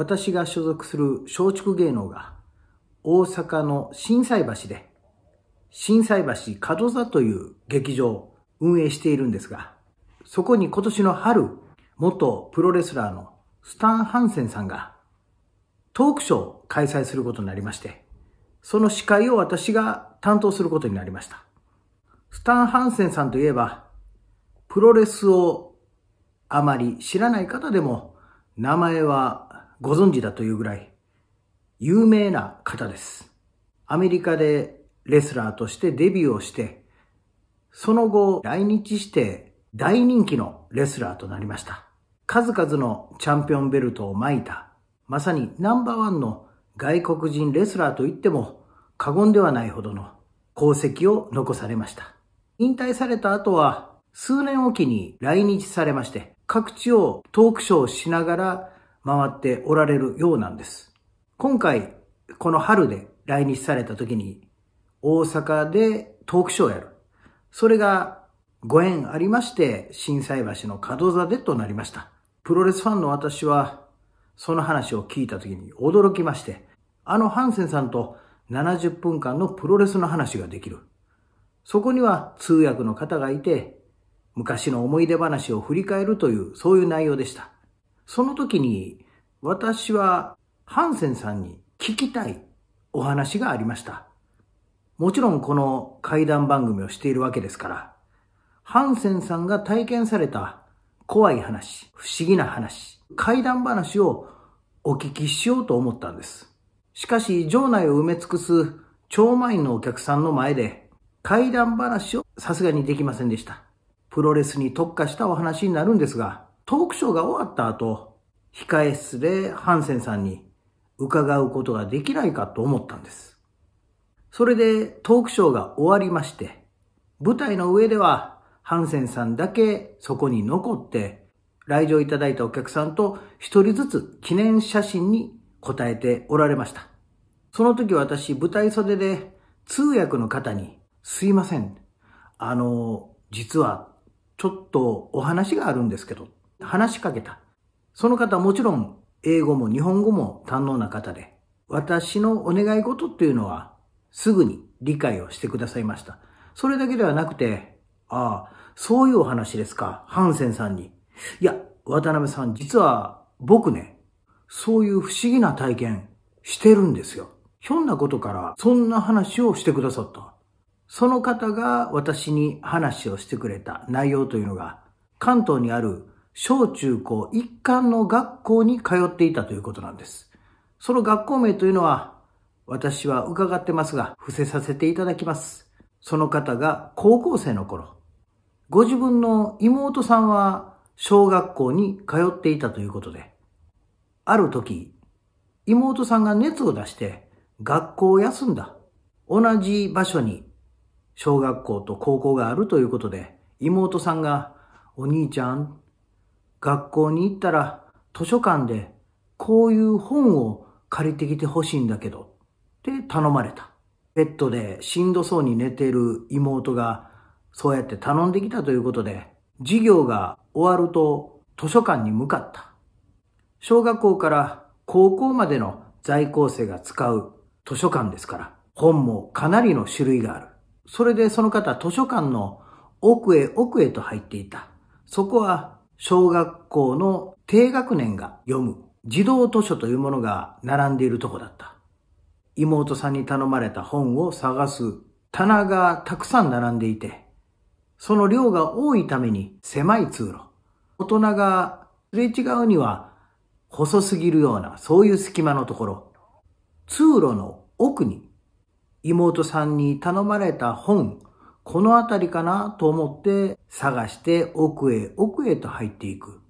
私が所属する松竹芸能が大阪の心斎橋で、心斎橋角座という劇場を運営しているんですが、そこに今年の春、元プロレスラーのスタン・ハンセンさんがトークショーを開催することになりまして、その司会を私が担当することになりました。スタン・ハンセンさんといえば、プロレスをあまり知らない方でも名前はご存知だというぐらい有名な方です。アメリカでレスラーとしてデビューをして、その後来日して大人気のレスラーとなりました。数々のチャンピオンベルトを巻いた、まさにナンバーワンの外国人レスラーと言っても過言ではないほどの功績を残されました。引退された後は数年おきに来日されまして、各地をトークショーをしながら回っておられるようなんです。今回、この春で来日された時に、大阪でトークショーをやる。それがご縁ありまして、震災橋の門座でとなりました。プロレスファンの私は、その話を聞いた時に驚きまして、あのハンセンさんと70分間のプロレスの話ができる。そこには通訳の方がいて、昔の思い出話を振り返るという、そういう内容でした。その時に私はハンセンさんに聞きたいお話がありました。もちろんこの怪談番組をしているわけですから、ハンセンさんが体験された怖い話、不思議な話、怪談話をお聞きしようと思ったんです。しかし、場内を埋め尽くす超満員のお客さんの前で、怪談話をさすがにできませんでした。プロレスに特化したお話になるんですが、トークショーが終わった後、控え室でハンセンさんに伺うことができないかと思ったんです。それでトークショーが終わりまして、舞台の上ではハンセンさんだけそこに残って、来場いただいたお客さんと一人ずつ記念写真に答えておられました。その時私、舞台袖で通訳の方に、すいません。あの、実は、ちょっとお話があるんですけど、話しかけた。その方はもちろん英語も日本語も堪能な方で、私のお願い事っていうのはすぐに理解をしてくださいました。それだけではなくて、ああ、そういうお話ですか、ハンセンさんに。いや、渡辺さん、実は僕ね、そういう不思議な体験してるんですよ。ひょんなことからそんな話をしてくださった。その方が私に話をしてくれた内容というのが、関東にある小中高一貫の学校に通っていたということなんです。その学校名というのは、私は伺ってますが、伏せさせていただきます。その方が高校生の頃、ご自分の妹さんは小学校に通っていたということで、ある時、妹さんが熱を出して学校を休んだ。同じ場所に小学校と高校があるということで、妹さんが、お兄ちゃん、学校に行ったら図書館でこういう本を借りてきてほしいんだけどって頼まれた。ベッドでしんどそうに寝ている妹がそうやって頼んできたということで授業が終わると図書館に向かった。小学校から高校までの在校生が使う図書館ですから本もかなりの種類がある。それでその方図書館の奥へ奥へと入っていた。そこは小学校の低学年が読む児童図書というものが並んでいるとこだった。妹さんに頼まれた本を探す棚がたくさん並んでいて、その量が多いために狭い通路。大人がすれ違うには細すぎるようなそういう隙間のところ。通路の奥に妹さんに頼まれた本この辺りかなと思って探して奥へ奥へと入っていく。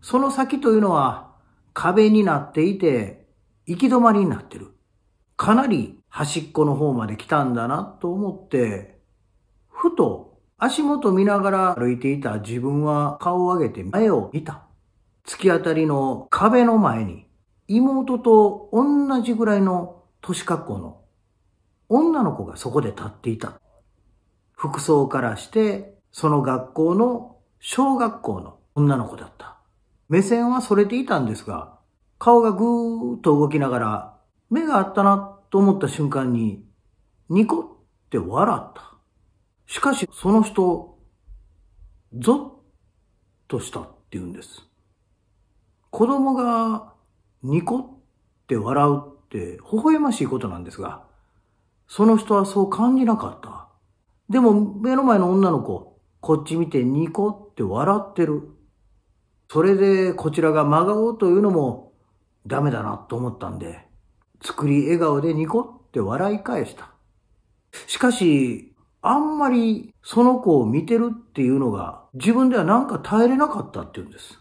その先というのは壁になっていて行き止まりになってる。かなり端っこの方まで来たんだなと思って、ふと足元見ながら歩いていた自分は顔を上げて前を見た。突き当たりの壁の前に妹と同じぐらいの年格好の女の子がそこで立っていた。服装からして、その学校の小学校の女の子だった。目線はそれていたんですが、顔がぐーっと動きながら、目があったなと思った瞬間に、ニコって笑った。しかし、その人、ゾッとしたって言うんです。子供がニコって笑うって微笑ましいことなんですが、その人はそう感じなかった。でも目の前の女の子、こっち見てニコって笑ってる。それでこちらが真顔というのもダメだなと思ったんで、作り笑顔でニコって笑い返した。しかし、あんまりその子を見てるっていうのが自分ではなんか耐えれなかったっていうんです。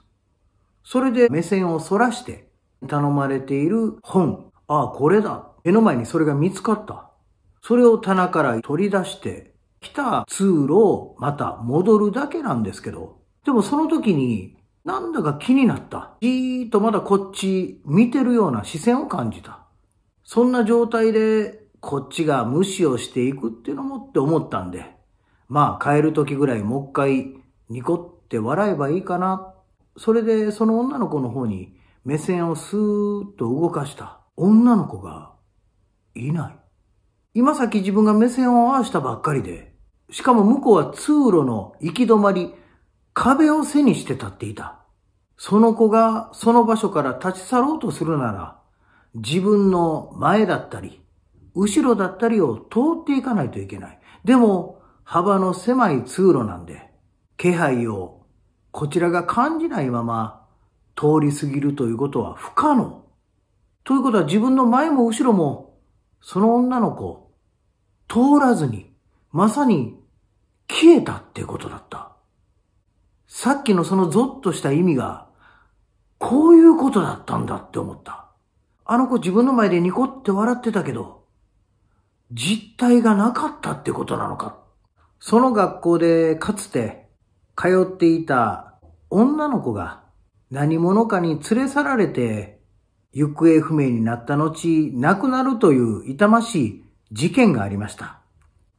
それで目線を反らして頼まれている本、ああ、これだ。目の前にそれが見つかった。それを棚から取り出して来た通路をまた戻るだけなんですけど、でもその時になんだか気になった。じーっとまだこっち見てるような視線を感じた。そんな状態でこっちが無視をしていくっていうのもって思ったんで、まあ帰る時ぐらいもう一回ニコって笑えばいいかな。それでその女の子の方に目線をスーッと動かした。女の子がいない。今さっき自分が目線を合わしたばっかりで、しかも向こうは通路の行き止まり、壁を背にして立っていた。その子がその場所から立ち去ろうとするなら、自分の前だったり、後ろだったりを通っていかないといけない。でも、幅の狭い通路なんで、気配をこちらが感じないまま通り過ぎるということは不可能。ということは自分の前も後ろも、その女の子、通らずに、まさに消えたってことだった。さっきのそのゾッとした意味が、こういうことだったんだって思った。あの子自分の前でニコって笑ってたけど、実体がなかったってことなのか。その学校でかつて通っていた女の子が何者かに連れ去られて行方不明になった後亡くなるという痛ましい事件がありました。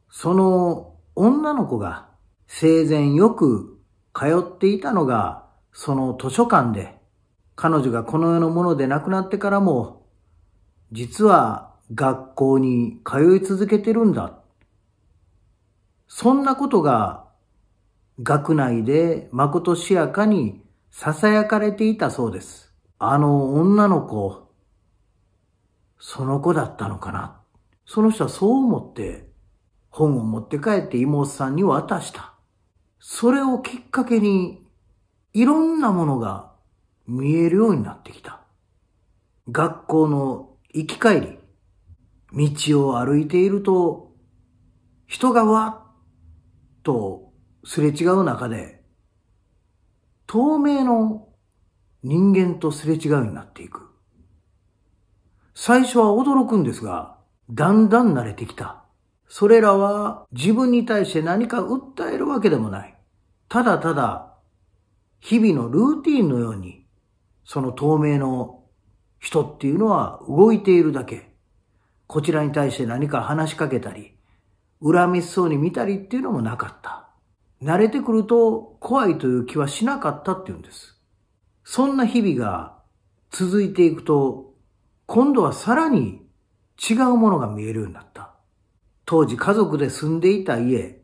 その女の子が生前よく通っていたのがその図書館で、彼女がこの世のもので亡くなってからも、実は学校に通い続けてるんだ。そんなことが学内で誠しやかに囁かれていたそうです。あの女の子、その子だったのかな。その人はそう思って本を持って帰って妹さんに渡した。それをきっかけに、いろんなものが見えるようになってきた。学校の行き帰り、道を歩いていると、人がわっとすれ違う中で、透明の人間とすれ違うようになっていく。最初は驚くんですが、だんだん慣れてきた。それらは自分に対して何か訴えるわけでもない。ただただ、日々のルーティンのように、その透明の人っていうのは動いているだけ。こちらに対して何か話しかけたり、恨みしそうに見たりっていうのもなかった。慣れてくると怖いという気はしなかったっていうんです。そんな日々が続いていくと、今度はさらに違うものが見えるようになった。当時家族で住んでいた家、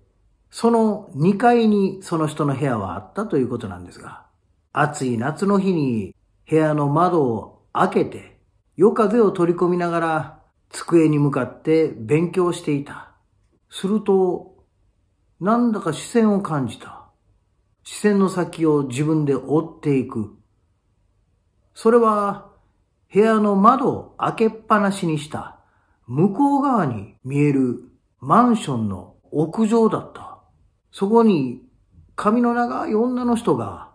その2階にその人の部屋はあったということなんですが、暑い夏の日に部屋の窓を開けて、夜風を取り込みながら机に向かって勉強していた。すると、なんだか視線を感じた。視線の先を自分で追っていく。それは、部屋の窓を開けっぱなしにした向こう側に見えるマンションの屋上だった。そこに髪の長い女の人が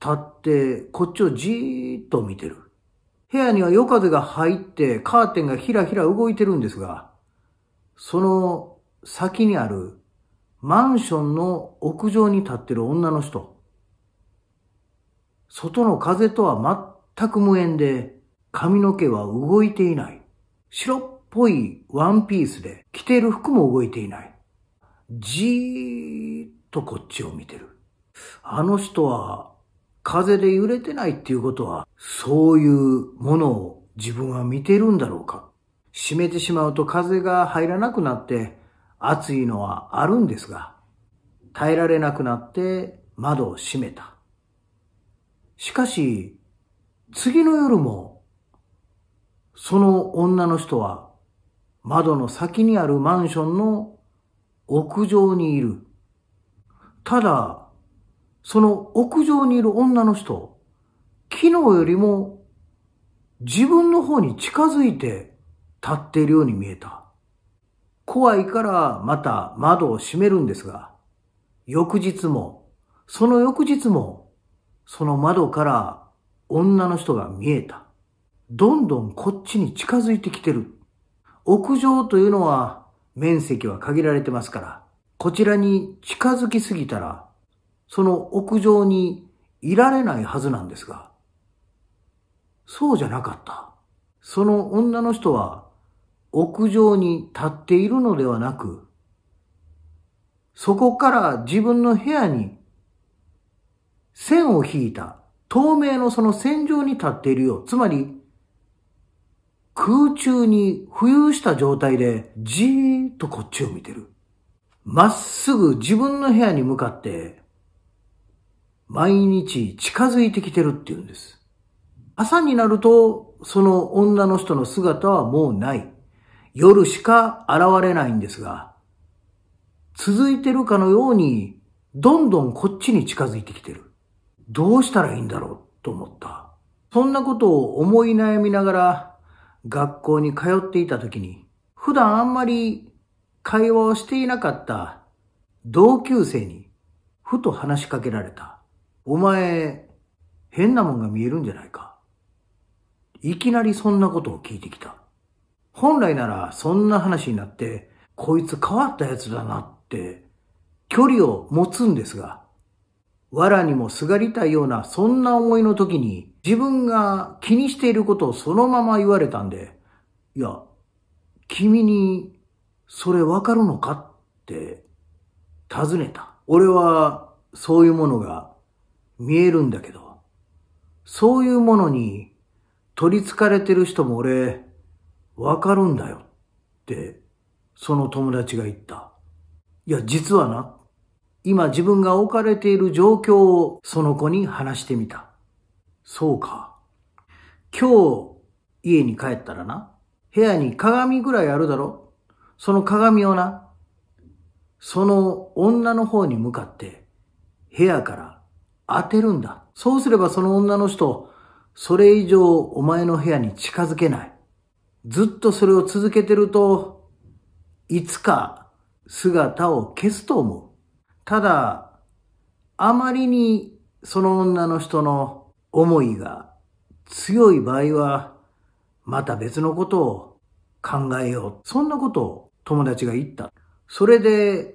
立ってこっちをじーっと見てる。部屋には夜風が入ってカーテンがひらひら動いてるんですが、その先にあるマンションの屋上に立ってる女の人。外の風とは全く無縁で髪の毛は動いていない。白っぽいワンピースで、着ている服も動いていない。じーっとこっちを見てる。あの人は、風で揺れてないっていうことは、そういうものを自分は見てるんだろうか。閉めてしまうと風が入らなくなって、暑いのはあるんですが、耐えられなくなって窓を閉めた。しかし、次の夜も、その女の人は窓の先にあるマンションの屋上にいる。ただ、その屋上にいる女の人、昨日よりも自分の方に近づいて立っているように見えた。怖いからまた窓を閉めるんですが、翌日も、その翌日も、その窓から女の人が見えた。どんどんこっちに近づいてきてる。屋上というのは面積は限られてますから、こちらに近づきすぎたら、その屋上にいられないはずなんですが、そうじゃなかった。その女の人は屋上に立っているのではなく、そこから自分の部屋に線を引いた透明のその線上に立っているよう。つまり空中に浮遊した状態でじーっとこっちを見てる。まっすぐ自分の部屋に向かって毎日近づいてきてるって言うんです。朝になるとその女の人の姿はもうない。夜しか現れないんですが、続いてるかのようにどんどんこっちに近づいてきてる。どうしたらいいんだろうと思った。そんなことを思い悩みながら学校に通っていた時に、普段あんまり会話をしていなかった同級生に、ふと話しかけられた。お前、変なもんが見えるんじゃないか。いきなりそんなことを聞いてきた。本来ならそんな話になって、こいつ変わったやつだなって距離を持つんですが、藁にもすがりたいようなそんな思いの時に、自分が気にしていることをそのまま言われたんで、いや、君にそれわかるのかって尋ねた。俺はそういうものが見えるんだけど、そういうものに取り憑かれてる人も俺わかるんだよってその友達が言った。いや、実はな、今自分が置かれている状況をその子に話してみた。そうか。今日、家に帰ったらな、部屋に鏡ぐらいあるだろ。その鏡をな、その女の方に向かって、部屋から当てるんだ。そうすればその女の人、それ以上お前の部屋に近づけない。ずっとそれを続けてると、いつか姿を消すと思う。ただ、あまりにその女の人の思いが強い場合は、また別のことを考えよう。そんなことを友達が言った。それで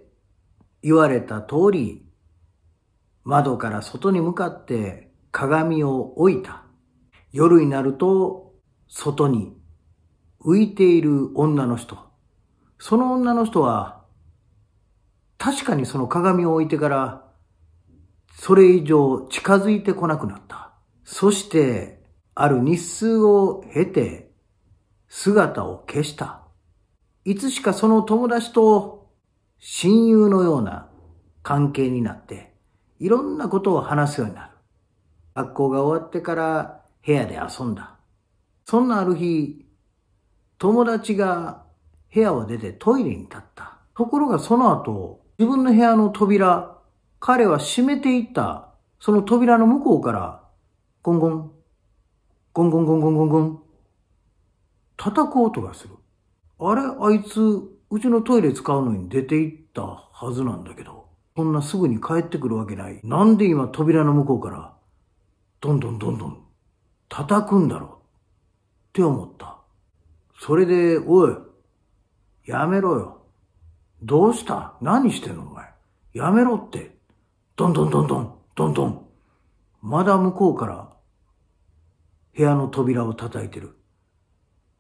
言われた通り、窓から外に向かって鏡を置いた。夜になると、外に浮いている女の人。その女の人は、確かにその鏡を置いてから、それ以上近づいてこなくなった。そして、ある日数を経て、姿を消した。いつしかその友達と親友のような関係になって、いろんなことを話すようになる。学校が終わってから部屋で遊んだ。そんなある日、友達が部屋を出てトイレに立った。ところがその後、自分の部屋の扉、彼は閉めていった、その扉の向こうからゴンゴン、ゴンゴンゴンゴンゴンゴン、叩く音がする。あれあいつ、うちのトイレ使うのに出て行ったはずなんだけど、そんなすぐに帰ってくるわけない。なんで今扉の向こうから、どんどんどんどん、叩くんだろうって思った。それで、おい、やめろよ。どうした何してんのお前。やめろって。どんどんどんどん、どんどん。まだ向こうから部屋の扉を叩いてる。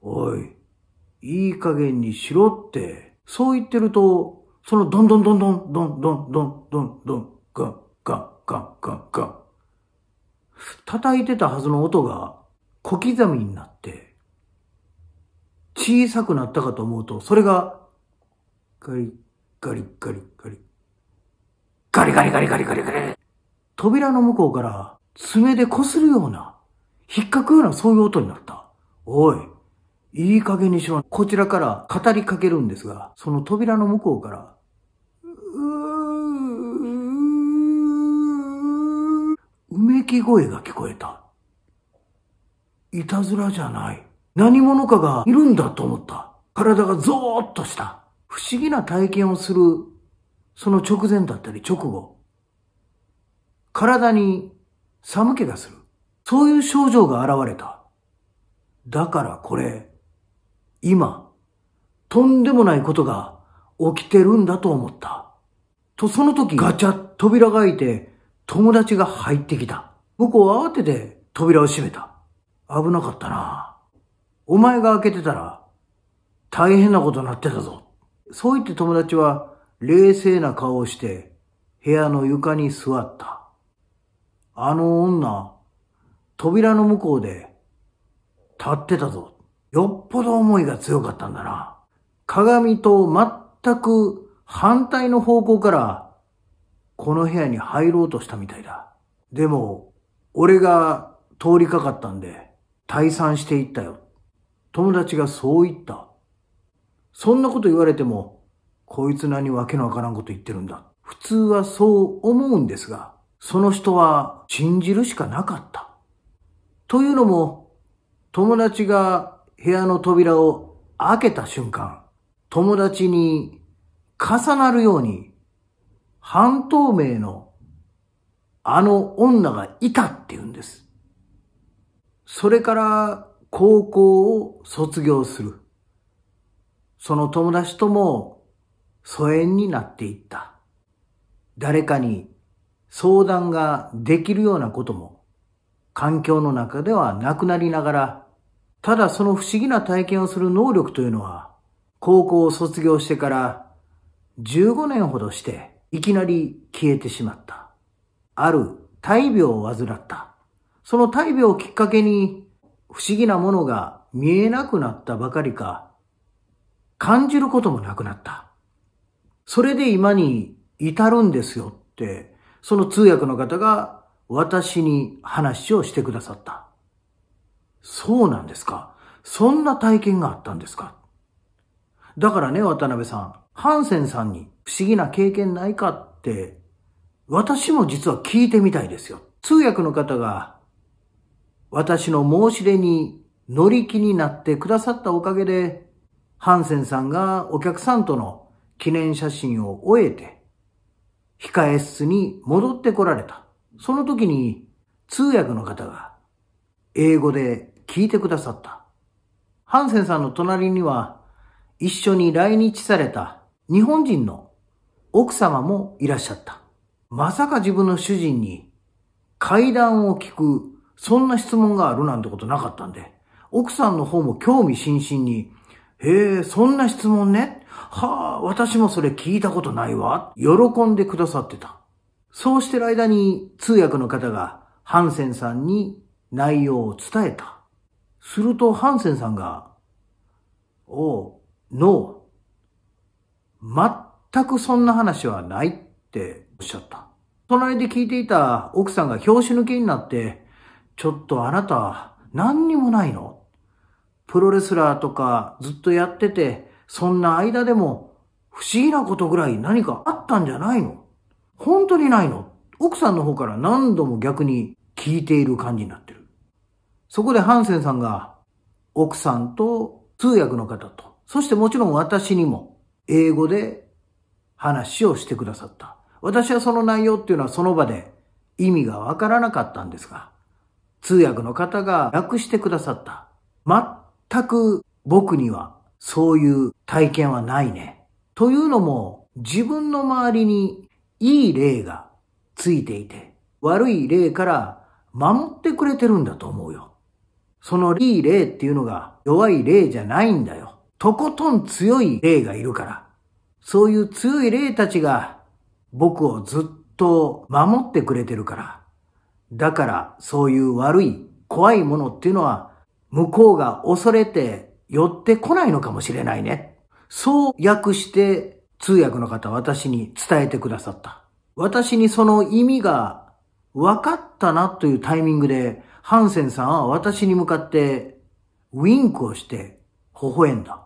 おい、いい加減にしろって。そう言ってると、そのどんどんどんどんどんどんどんどんどん、ガンガンガンガンガン。叩いてたはずの音が小刻みになって、小さくなったかと思うと、それが、ガリガリガリガリ。ガリガリガリガリガリガリ。扉の向こうから爪で擦るような引っかくようなそういう音になった。おい、いい加減にしろ。こちらから語りかけるんですが、その扉の向こうから、うめき声が聞こえた。いたずらじゃない。何者かがいるんだと思った。体がゾーッとした。不思議な体験をする、その直前だったり直後。体に寒気がする。そういう症状が現れた。だからこれ、今、とんでもないことが起きてるんだと思った。と、その時ガチャッ扉が開いて友達が入ってきた。僕は慌てて扉を閉めた。危なかったな。お前が開けてたら大変なことになってたぞ。そう言って友達は冷静な顔をして部屋の床に座った。あの女、扉の向こうで立ってたぞ。よっぽど思いが強かったんだな。鏡と全く反対の方向からこの部屋に入ろうとしたみたいだ。でも、俺が通りかかったんで退散していったよ。友達がそう言った。そんなこと言われても、こいつ何わけのわからんこと言ってるんだ。普通はそう思うんですが、その人は信じるしかなかった。というのも、友達が部屋の扉を開けた瞬間、友達に重なるように半透明のあの女がいたって言うんです。それから高校を卒業する。その友達とも疎遠になっていった。誰かに相談ができるようなことも環境の中ではなくなりながら、ただその不思議な体験をする能力というのは、高校を卒業してから15年ほどして、いきなり消えてしまった。ある大病を患った。その大病をきっかけに、不思議なものが見えなくなったばかりか、感じることもなくなった。それで今に至るんですよって、その通訳の方が私に話をしてくださった。そうなんですかそんな体験があったんですかだからね、渡辺さん、ハンセンさんに不思議な経験ないかって、私も実は聞いてみたいですよ。通訳の方が、私の申し出に乗り気になってくださったおかげで、ハンセンさんがお客さんとの記念写真を終えて、控え室に戻ってこられた。その時に通訳の方が英語で聞いてくださった。ハンセンさんの隣には一緒に来日された日本人の奥様もいらっしゃった。まさか自分の主人に階段を聞くそんな質問があるなんてことなかったんで、奥さんの方も興味津々に、へえ、そんな質問ね。はあ、私もそれ聞いたことないわ。喜んでくださってた。そうしてる間に通訳の方がハンセンさんに内容を伝えた。するとハンセンさんが、おう、ノー。全くそんな話はないっておっしゃった。隣で聞いていた奥さんが拍子抜けになって、ちょっとあなた何にもないのプロレスラーとかずっとやってて、そんな間でも不思議なことぐらい何かあったんじゃないの本当にないの奥さんの方から何度も逆に聞いている感じになってる。そこでハンセンさんが、奥さんと通訳の方と、そしてもちろん私にも、英語で話をしてくださった。私はその内容っていうのはその場で意味がわからなかったんですが、通訳の方が訳してくださった。全く僕にはそういう体験はないね。というのも自分の周りにいい霊がついていて、悪い霊から守ってくれてるんだと思うよ。そのいい霊っていうのが弱い霊じゃないんだよ。とことん強い霊がいるから。そういう強い霊たちが僕をずっと守ってくれてるから。だからそういう悪い、怖いものっていうのは向こうが恐れて寄ってこないのかもしれないね。そう訳して通訳の方私に伝えてくださった。私にその意味が分かったなというタイミングで、ハンセンさんは私に向かってウィンクをして微笑んだ。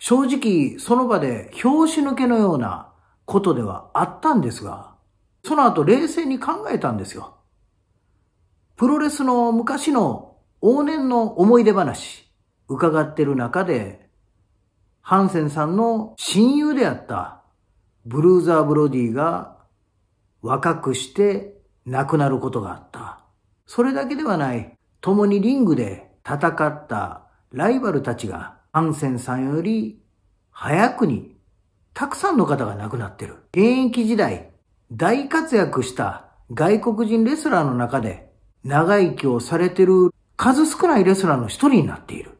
正直、その場で拍子抜けのようなことではあったんですが、その後冷静に考えたんですよ。プロレスの昔の往年の思い出話、伺ってる中で、ハンセンさんの親友であったブルーザー・ブロディが若くして亡くなることがあった。それだけではない、共にリングで戦ったライバルたちがハンセンさんより早くにたくさんの方が亡くなってる。現役時代、大活躍した外国人レスラーの中で長生きをされてる数少ないレスラーの一人になっている。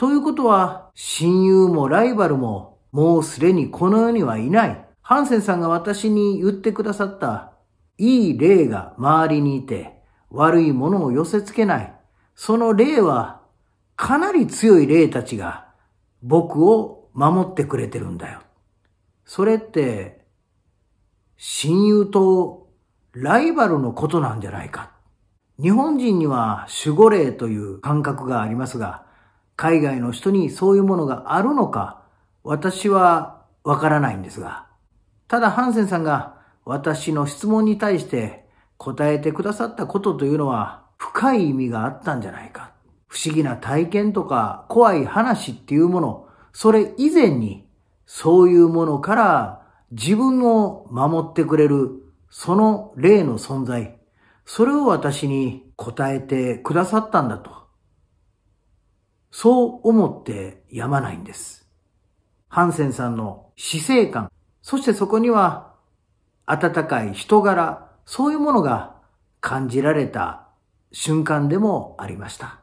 ということは、親友もライバルも、もうすでにこの世にはいない。ハンセンさんが私に言ってくださった、いい霊が周りにいて、悪いものを寄せ付けない。その霊は、かなり強い霊たちが、僕を守ってくれてるんだよ。それって、親友とライバルのことなんじゃないか。日本人には守護霊という感覚がありますが、海外の人にそういうものがあるのか、私はわからないんですが。ただハンセンさんが私の質問に対して答えてくださったことというのは深い意味があったんじゃないか。不思議な体験とか怖い話っていうもの、それ以前にそういうものから自分を守ってくれるその霊の存在、それを私に答えてくださったんだとそう思ってやまないんです。ハンセンさんの死生観、そしてそこには温かい人柄、そういうものが感じられた瞬間でもありました。